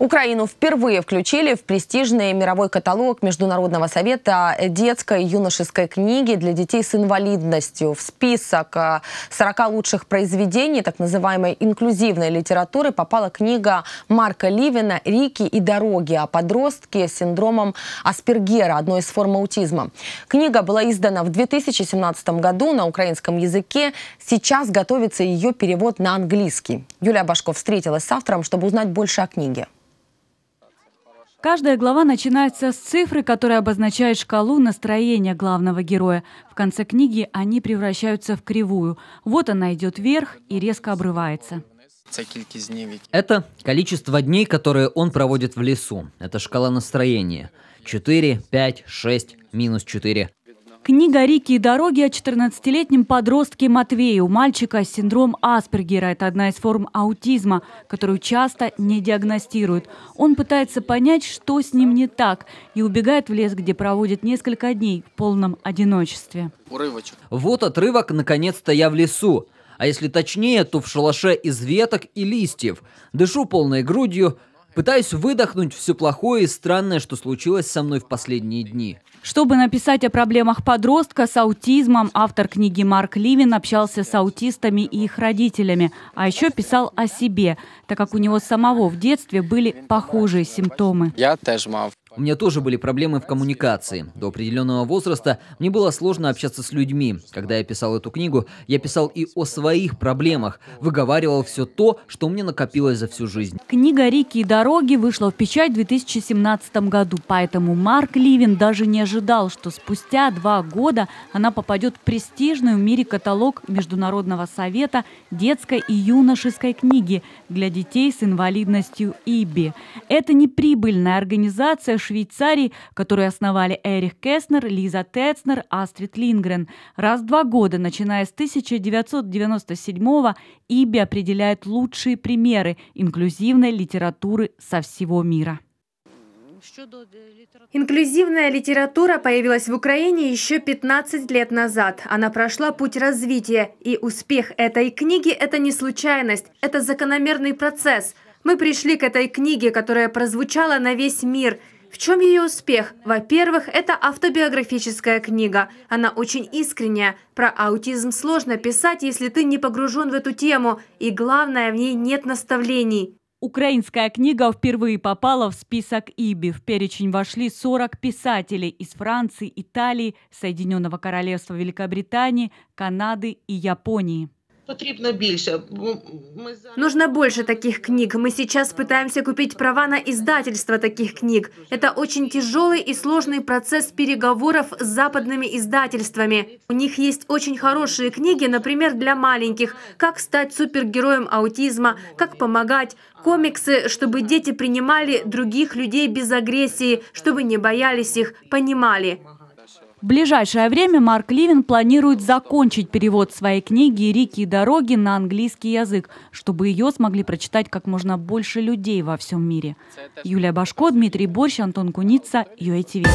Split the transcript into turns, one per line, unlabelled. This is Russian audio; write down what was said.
Украину впервые включили в престижный мировой каталог Международного совета детской и юношеской книги для детей с инвалидностью. В список 40 э, лучших произведений так называемой инклюзивной литературы попала книга Марка Ливина «Рики и дороги» о подростке с синдромом Аспергера, одной из форм аутизма. Книга была издана в 2017 году на украинском языке. Сейчас готовится ее перевод на английский. Юлия Башков встретилась с автором, чтобы узнать больше о книге.
Каждая глава начинается с цифры, которая обозначает шкалу настроения главного героя. В конце книги они превращаются в кривую. Вот она идет вверх и резко обрывается.
Это количество дней, которые он проводит в лесу. Это шкала настроения. 4, 5, 6, минус 4.
Книга «Рики и дороги» о 14-летнем подростке Матвею, мальчика с синдромом Аспергера. Это одна из форм аутизма, которую часто не диагностируют. Он пытается понять, что с ним не так, и убегает в лес, где проводит несколько дней в полном одиночестве.
Урывочек. Вот отрывок «Наконец-то я в лесу». А если точнее, то в шалаше из веток и листьев. Дышу полной грудью, Пытаюсь выдохнуть все плохое и странное, что случилось со мной в последние дни.
Чтобы написать о проблемах подростка с аутизмом, автор книги Марк Ливин общался с аутистами и их родителями, а еще писал о себе, так как у него самого в детстве были похожие симптомы.
Я тоже мав у меня тоже были проблемы в коммуникации. До определенного возраста мне было сложно общаться с людьми. Когда я писал эту книгу, я писал и о своих проблемах, выговаривал все то, что мне накопилось за всю жизнь.
Книга «Рики и дороги» вышла в печать в 2017 году, поэтому Марк Ливин даже не ожидал, что спустя два года она попадет в престижный в мире каталог Международного совета детской и юношеской книги для детей с инвалидностью ИБИ. Это неприбыльная организация, Швейцарии, которые основали Эрих Кеснер, Лиза Тецнер, Астрид Лингрен. Раз в два года, начиная с 1997-го, ИБИ определяет лучшие примеры инклюзивной литературы со всего мира. Э,
Инклюзивная литература появилась в Украине еще 15 лет назад. Она прошла путь развития, и успех этой книги – это не случайность, это закономерный процесс. Мы пришли к этой книге, которая прозвучала на весь мир – в чем ее успех? Во-первых, это автобиографическая книга. Она очень искренняя. Про аутизм сложно писать, если ты не погружен в эту тему. И главное,
в ней нет наставлений. Украинская книга впервые попала в список ИБИ. В перечень вошли 40 писателей из Франции, Италии, Соединенного Королевства Великобритании, Канады и Японии. Нужно больше таких книг. Мы сейчас пытаемся купить права на издательство таких книг.
Это очень тяжелый и сложный процесс переговоров с западными издательствами. У них есть очень хорошие книги, например, для маленьких, как стать супергероем аутизма, как помогать, комиксы, чтобы дети принимали других людей без агрессии, чтобы не боялись их, понимали.
В ближайшее время Марк Ливин планирует закончить перевод своей книги «Реки и дороги» на английский язык, чтобы ее смогли прочитать как можно больше людей во всем мире. Юлия Башко, Дмитрий Борщ, Антон Куница, UATV.